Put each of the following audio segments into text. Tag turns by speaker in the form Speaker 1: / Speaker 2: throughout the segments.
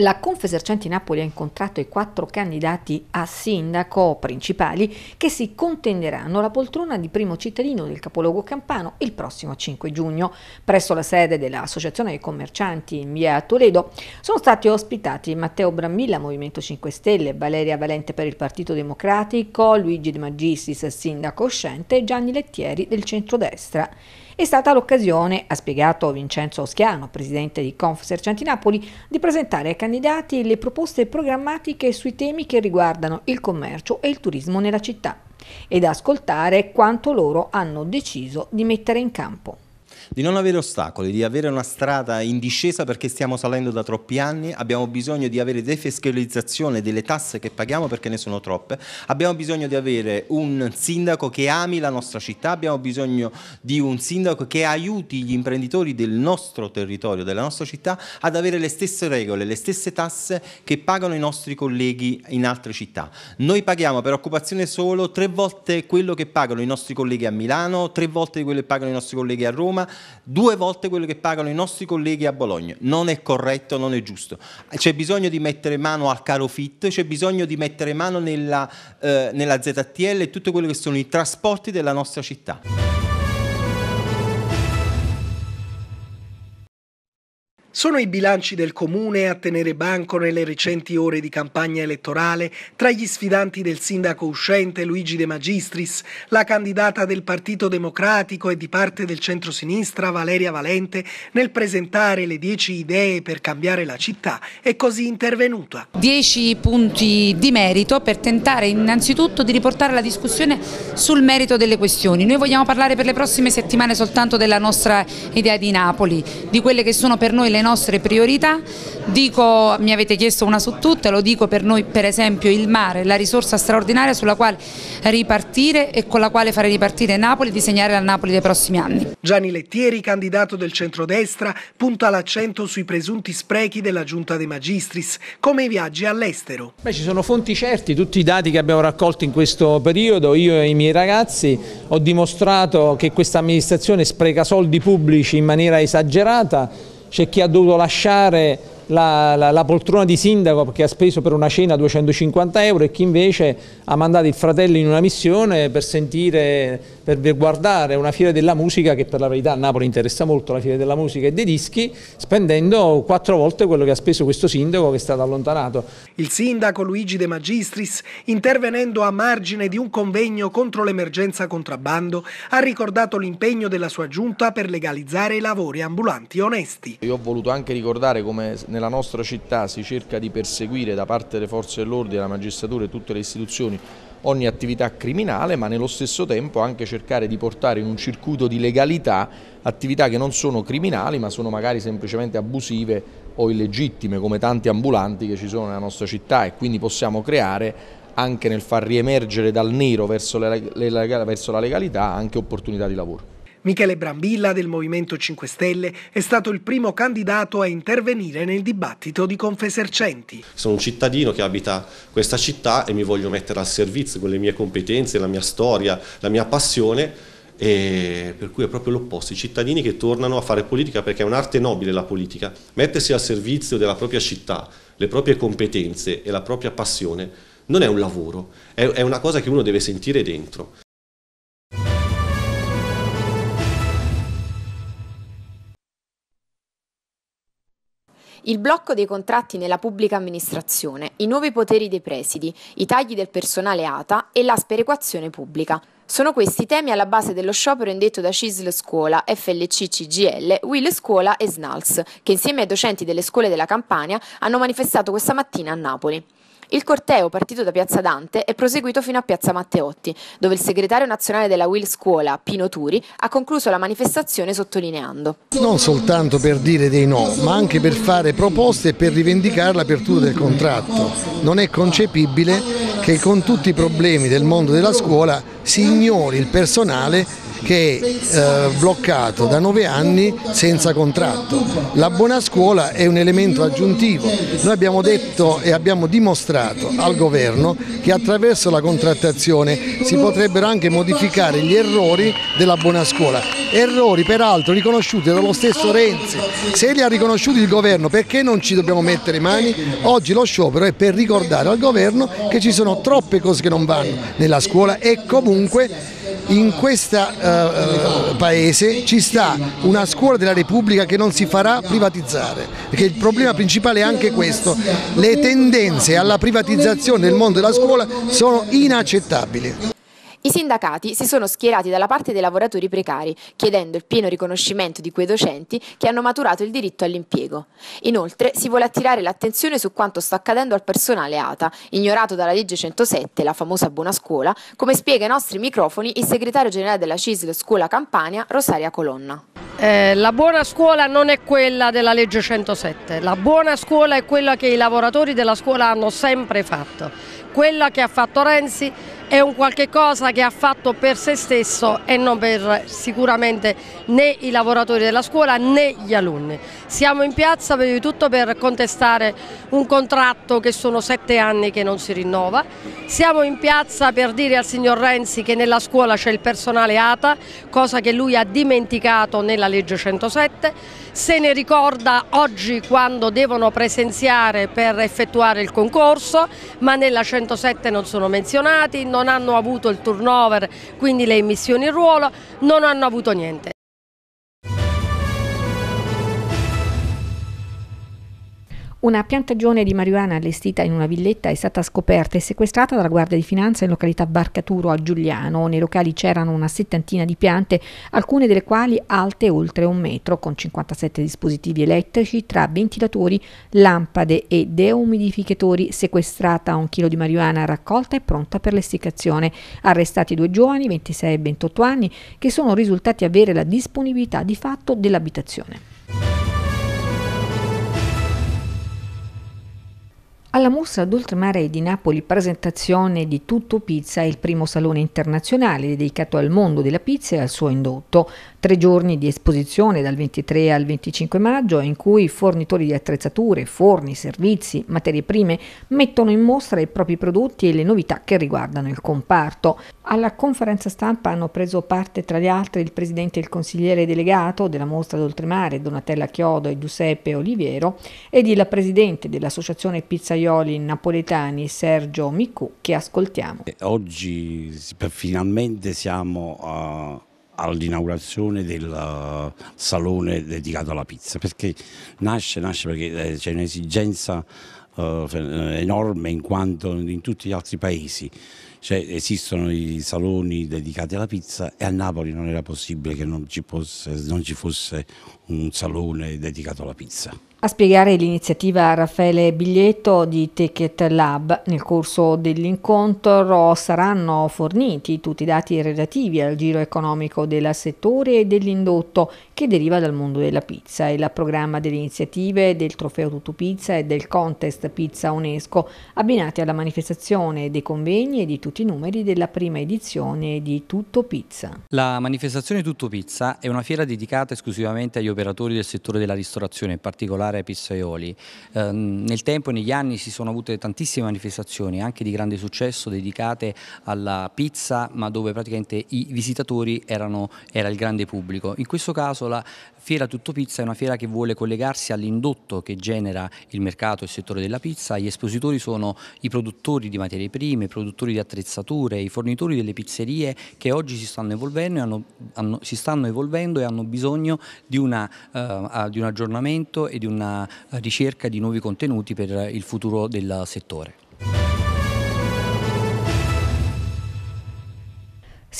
Speaker 1: La Confesercenti Napoli ha incontrato i quattro candidati a sindaco principali che si contenderanno la poltrona di primo cittadino del capoluogo campano il prossimo 5 giugno. Presso la sede dell'Associazione dei Commercianti in via Toledo sono stati ospitati Matteo Brammilla, Movimento 5 Stelle, Valeria Valente per il Partito Democratico, Luigi De Magistris, sindaco uscente e Gianni Lettieri del centrodestra è stata l'occasione, ha spiegato Vincenzo Oschiano, presidente di Confersercianti Napoli, di presentare ai candidati le proposte programmatiche sui temi che riguardano il commercio e il turismo nella città ed ascoltare quanto loro hanno deciso di mettere in campo
Speaker 2: di non avere ostacoli, di avere una strada in discesa perché stiamo salendo da troppi anni, abbiamo bisogno di avere defiscalizzazione delle tasse che paghiamo perché ne sono troppe, abbiamo bisogno di avere un sindaco che ami la nostra città, abbiamo bisogno di un sindaco che aiuti gli imprenditori del nostro territorio, della nostra città, ad avere le stesse regole, le stesse tasse che pagano i nostri colleghi in altre città. Noi paghiamo per occupazione solo tre volte quello che pagano i nostri colleghi a Milano, tre volte quello che pagano i nostri colleghi a Roma, due volte quello che pagano i nostri colleghi a Bologna. Non è corretto, non è giusto. C'è bisogno di mettere mano al caro fit, c'è bisogno di mettere mano nella, eh, nella ZTL e tutto quello che sono i trasporti della nostra città. Sono i bilanci del comune a tenere banco nelle recenti ore di campagna elettorale tra gli sfidanti del sindaco uscente Luigi De Magistris, la candidata del Partito Democratico e di parte del centrosinistra Valeria Valente nel presentare le dieci idee per cambiare la città è così intervenuta. Dieci
Speaker 1: punti di merito per tentare innanzitutto di riportare la discussione sul merito delle questioni. Noi vogliamo parlare per le prossime settimane soltanto della nostra idea di Napoli, di quelle che sono per noi le le nostre priorità, dico, mi avete chiesto una su tutte, lo dico per noi per esempio il mare, la risorsa straordinaria sulla quale ripartire e con la quale fare ripartire Napoli e disegnare la Napoli dei prossimi anni.
Speaker 2: Gianni Lettieri, candidato del centrodestra, punta l'accento sui presunti sprechi della Giunta dei Magistris, come i viaggi all'estero.
Speaker 3: Ci sono fonti certe, tutti i dati che abbiamo raccolto in questo periodo, io e i miei ragazzi ho dimostrato che questa amministrazione spreca soldi pubblici in maniera esagerata c'è chi ha dovuto lasciare la, la, la, poltrona di sindaco perché ha speso per una cena 250 euro e chi invece ha mandato il fratello in una missione per sentire per guardare una fiera della musica che per la verità a Napoli interessa molto la fiera della musica e dei
Speaker 2: dischi, spendendo quattro volte quello che ha speso questo sindaco che è stato allontanato. Il sindaco Luigi De Magistris, intervenendo a margine di un convegno contro l'emergenza contrabbando, ha ricordato l'impegno della sua giunta per legalizzare i lavori ambulanti onesti. Io ho voluto anche ricordare come nella nostra città si cerca di perseguire da parte delle forze dell'ordine, della magistratura e tutte le istituzioni ogni attività criminale, ma nello stesso tempo anche cercare di portare in un circuito di legalità attività che non sono criminali, ma sono magari semplicemente abusive o illegittime, come tanti ambulanti che ci sono nella nostra città e quindi possiamo creare anche nel far riemergere dal nero verso la legalità anche opportunità di lavoro. Michele Brambilla del Movimento 5 Stelle è stato il primo candidato a intervenire nel dibattito di Confesercenti. Sono un cittadino che abita questa città e mi voglio mettere al servizio con le mie competenze, la mia storia, la mia passione per cui è proprio l'opposto, i cittadini che tornano a fare politica perché è un'arte nobile la politica, mettersi al servizio della propria città, le proprie competenze e la propria passione non è un lavoro, è una cosa che uno deve sentire dentro.
Speaker 4: Il blocco dei contratti nella pubblica amministrazione, i nuovi poteri dei presidi, i tagli del personale ATA e la sperequazione pubblica. Sono questi temi alla base dello sciopero indetto da CISL Scuola, FLC CGL, Will Scuola e SNALS, che insieme ai docenti delle scuole della Campania hanno manifestato questa mattina a Napoli. Il corteo, partito da Piazza Dante, è proseguito fino a Piazza Matteotti, dove il segretario nazionale della Will Scuola, Pino Turi, ha concluso la manifestazione sottolineando.
Speaker 3: Non soltanto per dire dei no, ma anche per fare proposte e per rivendicare l'apertura del contratto. Non è concepibile che con tutti i problemi del mondo della scuola si ignori il personale che è eh, bloccato da nove anni senza contratto. La buona scuola è un elemento aggiuntivo. Noi abbiamo detto e abbiamo dimostrato al governo che attraverso la contrattazione si potrebbero anche modificare gli errori della buona scuola. Errori peraltro riconosciuti dallo stesso Renzi. Se li ha riconosciuti il governo perché non ci dobbiamo mettere mani? Oggi lo sciopero è per ricordare al governo che ci sono troppe cose che non vanno nella scuola e comunque in questo eh, paese ci sta una scuola della Repubblica che non si farà privatizzare, perché il problema principale è anche questo, le tendenze alla privatizzazione nel mondo della scuola sono inaccettabili.
Speaker 4: I sindacati si sono schierati dalla parte dei lavoratori precari, chiedendo il pieno riconoscimento di quei docenti che hanno maturato il diritto all'impiego. Inoltre si vuole attirare l'attenzione su quanto sta accadendo al personale ATA, ignorato dalla legge 107, la famosa buona scuola, come spiega ai nostri microfoni il segretario generale della CISL Scuola Campania, Rosaria Colonna.
Speaker 1: Eh, la buona scuola non è quella della legge 107, la buona scuola è quella che i lavoratori della scuola hanno sempre fatto, quella che ha fatto Renzi è un qualche cosa che ha fatto per se stesso e non per sicuramente né i lavoratori della scuola né gli alunni. Siamo in piazza prima di tutto per contestare un contratto che sono sette anni che non si rinnova, siamo in piazza per dire al signor Renzi che nella scuola c'è il personale ATA, cosa che lui ha dimenticato nella legge 107, se ne ricorda oggi quando devono presenziare per effettuare il concorso, ma nella 107 non sono menzionati, non hanno avuto il turnover, quindi le emissioni in ruolo, non hanno avuto niente. Una piantagione di marijuana allestita in una villetta è stata scoperta e sequestrata dalla Guardia di Finanza in località Barcaturo a Giuliano. Nei locali c'erano una settantina di piante, alcune delle quali alte oltre un metro, con 57 dispositivi elettrici tra ventilatori, lampade e deumidificatori, sequestrata un chilo di marijuana raccolta e pronta per l'esticazione. Arrestati due giovani, 26 e 28 anni, che sono risultati avere la disponibilità di fatto dell'abitazione. Alla mostra d'oltremare di Napoli presentazione di Tutto Pizza, il primo salone internazionale dedicato al mondo della pizza e al suo indotto. Tre giorni di esposizione dal 23 al 25 maggio in cui fornitori di attrezzature, forni, servizi, materie prime mettono in mostra i propri prodotti e le novità che riguardano il comparto. Alla conferenza stampa hanno preso parte tra gli altri il presidente e il consigliere delegato della mostra d'oltremare Donatella Chiodo e Giuseppe Oliviero ed il presidente dell'associazione Pizza festaioli napoletani Sergio Micù che ascoltiamo.
Speaker 3: Oggi finalmente siamo a all'inaugurazione del eh, salone dedicato alla pizza, perché nasce, nasce perché eh, c'è un'esigenza uh, enorme in quanto in tutti gli altri paesi cioè, esistono i saloni dedicati alla pizza e a Napoli non era possibile che non ci, fosse, non ci fosse un salone dedicato alla pizza.
Speaker 1: A spiegare l'iniziativa Raffaele Biglietto di Ticket Lab, nel corso dell'incontro saranno forniti tutti i dati relativi al giro economico del settore e dell'indotto che deriva dal mondo della pizza e la programma delle iniziative del Trofeo Tutto Pizza e del Contest Pizza UNESCO, abbinati alla manifestazione dei convegni e di tutti i numeri della prima edizione di Tutto Pizza.
Speaker 3: La manifestazione Tutto Pizza è una fiera dedicata esclusivamente agli operatori del settore della ristorazione, in particolare ricordare Pizzaioli. Eh, nel tempo e negli anni si sono avute tantissime manifestazioni, anche di grande successo, dedicate alla pizza, ma dove praticamente i visitatori erano, era il grande pubblico. In questo caso la Fiera Tutto Pizza è una fiera che vuole collegarsi all'indotto che genera il mercato e il settore della pizza. Gli espositori sono i produttori di materie prime, i produttori di attrezzature, i fornitori delle pizzerie che oggi si stanno evolvendo e hanno, hanno, stanno evolvendo e hanno bisogno di, una, uh, di un aggiornamento e di una eh, ricerca di nuovi contenuti per il futuro del settore.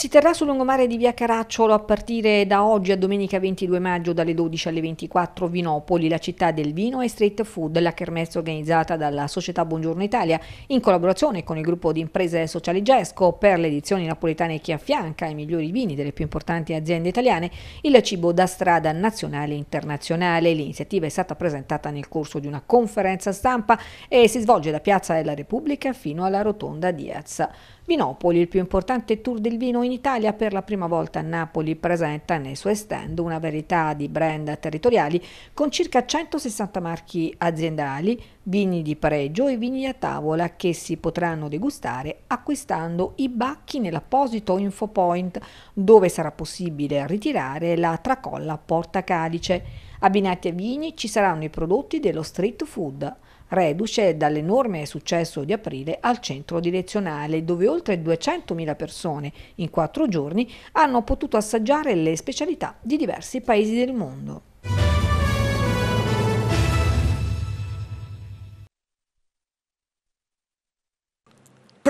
Speaker 1: Si terrà sul lungomare di via Caracciolo a partire da oggi a domenica 22 maggio dalle 12 alle 24 Vinopoli, la città del vino e street food, la kermesse organizzata dalla società Buongiorno Italia in collaborazione con il gruppo di imprese sociali Gesco per le edizioni napoletane che affianca ai migliori vini delle più importanti aziende italiane il cibo da strada nazionale e internazionale. L'iniziativa è stata presentata nel corso di una conferenza stampa e si svolge da Piazza della Repubblica fino alla Rotonda Diaz. Vinopoli, il più importante tour del vino in Italia, per la prima volta a Napoli presenta nei suoi stand una verità di brand territoriali con circa 160 marchi aziendali, vini di pareggio e vini a tavola che si potranno degustare acquistando i bacchi nell'apposito infopoint dove sarà possibile ritirare la tracolla porta calice. Abbinati a vini ci saranno i prodotti dello street food reduce dall'enorme successo di aprile al centro direzionale, dove oltre 200.000 persone in quattro giorni hanno potuto assaggiare le specialità di diversi paesi del mondo.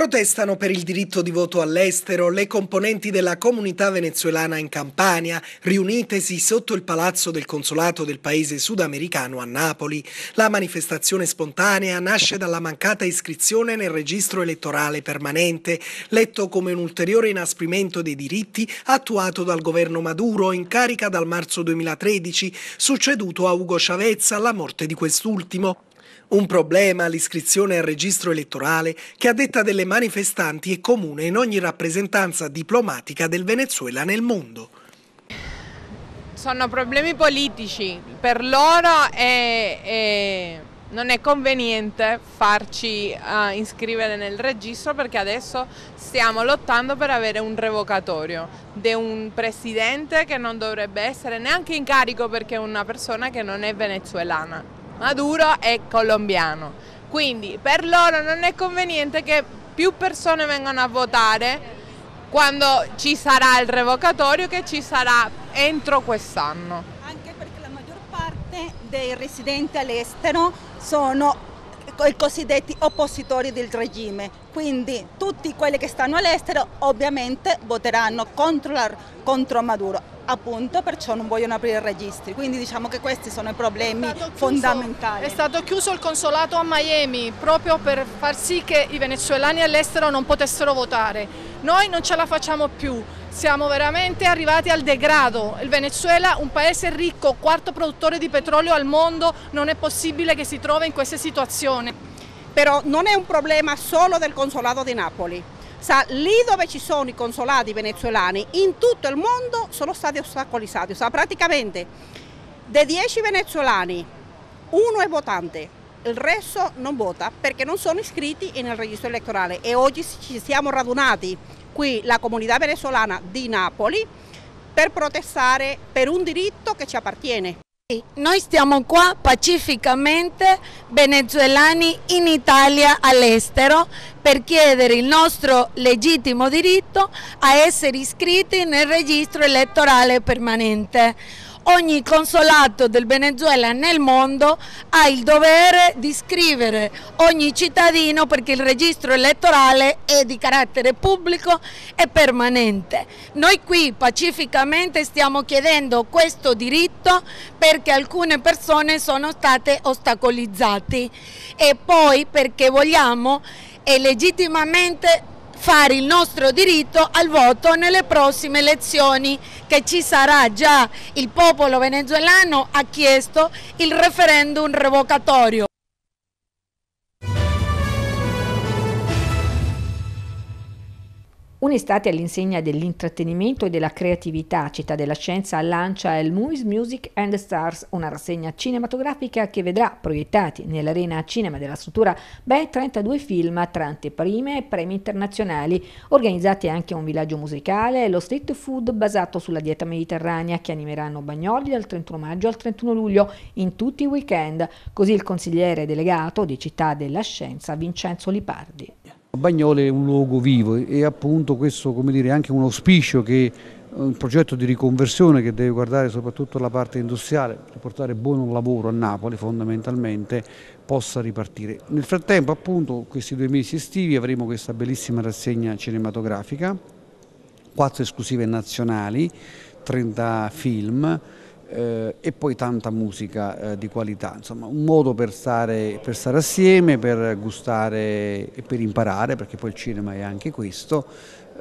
Speaker 2: Protestano per il diritto di voto all'estero le componenti della comunità venezuelana in Campania, riunitesi sotto il palazzo del consolato del paese sudamericano a Napoli. La manifestazione spontanea nasce dalla mancata iscrizione nel registro elettorale permanente, letto come un ulteriore inasprimento dei diritti attuato dal governo Maduro in carica dal marzo 2013, succeduto a Ugo Chavez alla morte di quest'ultimo. Un problema l'iscrizione al registro elettorale che a detta delle manifestanti è comune in ogni rappresentanza diplomatica del Venezuela nel mondo.
Speaker 4: Sono problemi politici, per loro è, è, non è conveniente farci uh, eh, iscrivere nel registro perché adesso stiamo lottando per avere un revocatorio di un presidente che non dovrebbe essere neanche in carico perché è una persona che non è venezuelana. Maduro è colombiano. Quindi per loro non è conveniente che più persone vengano a votare quando ci sarà il revocatorio che ci sarà entro quest'anno. Anche perché la
Speaker 1: maggior parte
Speaker 4: dei residenti all'estero sono i cosiddetti oppositori del regime, quindi tutti quelli che stanno all'estero ovviamente voteranno contro, la, contro Maduro appunto perciò non vogliono aprire i registri. Quindi diciamo che questi sono i problemi è chiuso, fondamentali. È stato chiuso il consolato a Miami proprio per far sì che i venezuelani all'estero non potessero votare. Noi non ce la facciamo più, siamo veramente arrivati al degrado. Il Venezuela, un paese ricco, quarto produttore di petrolio al mondo, non è possibile che si trovi in questa situazione. Però non è un problema solo del consolato di Napoli, Sa, lì dove ci sono i consolati venezuelani in tutto il mondo sono stati ostacolizzati. Sa, praticamente dei 10 venezuelani uno è votante, il resto non vota perché non sono iscritti nel registro elettorale e oggi ci siamo radunati qui la comunità venezuelana di Napoli per protestare per un diritto che ci appartiene. Noi stiamo
Speaker 1: qua pacificamente, venezuelani in Italia, all'estero, per chiedere il nostro legittimo diritto a essere iscritti nel registro elettorale permanente ogni consolato del Venezuela nel mondo ha il dovere di scrivere ogni cittadino perché il registro elettorale è di carattere pubblico e permanente. Noi qui pacificamente stiamo chiedendo questo diritto perché alcune persone sono state ostacolizzate e poi perché vogliamo e legittimamente fare il nostro diritto al voto nelle prossime
Speaker 4: elezioni che ci sarà già il popolo venezuelano ha chiesto il referendum revocatorio.
Speaker 1: Un'estate all'insegna dell'intrattenimento e della creatività, Città della Scienza lancia il Movies Music and Stars, una rassegna cinematografica che vedrà proiettati nell'arena cinema della struttura ben 32 film tra anteprime e premi internazionali, organizzati anche un villaggio musicale e lo street food basato sulla dieta mediterranea che animeranno Bagnoli dal 31 maggio al 31 luglio in tutti i weekend, così il consigliere delegato di Città della Scienza Vincenzo Lipardi.
Speaker 3: Bagnole è un luogo vivo e appunto questo dire, è anche un auspicio che eh, un progetto di riconversione che deve guardare soprattutto la parte industriale, portare buon lavoro a Napoli fondamentalmente, possa ripartire. Nel frattempo appunto questi due mesi estivi avremo questa bellissima rassegna cinematografica, quattro esclusive nazionali, 30 film, eh, e poi tanta musica eh, di qualità, insomma un modo per stare, per stare, assieme, per gustare e per imparare, perché poi il cinema è anche questo,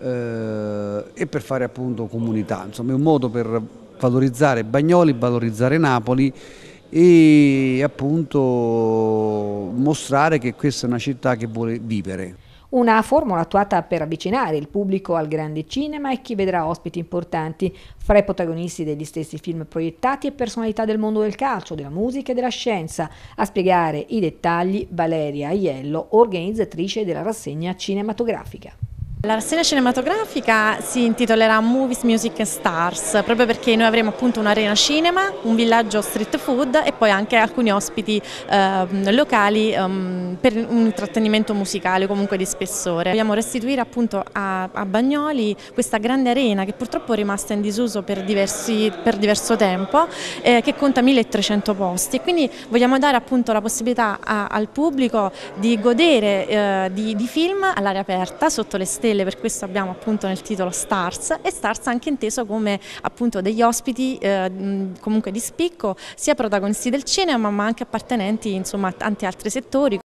Speaker 3: eh, e per fare appunto comunità, insomma è un modo per valorizzare Bagnoli, valorizzare Napoli e appunto mostrare che questa è una città che vuole vivere.
Speaker 1: Una formula attuata per avvicinare il pubblico al grande cinema e chi vedrà ospiti importanti, fra i protagonisti degli stessi film proiettati e personalità del mondo del calcio, della musica e della scienza. A spiegare i dettagli Valeria Aiello, organizzatrice della
Speaker 4: rassegna cinematografica. La rassegna cinematografica si intitolerà Movies, Music and Stars, proprio perché noi avremo appunto un'arena cinema, un villaggio street food e poi anche alcuni ospiti eh, locali um, per un intrattenimento musicale comunque di spessore. Vogliamo restituire appunto a, a, Bagnoli questa grande arena che purtroppo è rimasta in disuso per, diversi, per diverso tempo, eh, che conta 1300 posti e quindi vogliamo dare appunto la possibilità a, al pubblico di godere eh, di, di film all'aria aperta sotto le stelle stelle, per questo abbiamo appunto nel titolo Stars e Stars anche inteso come appunto degli ospiti eh, comunque di spicco, sia protagonisti del cinema ma anche appartenenti insomma a tanti altri settori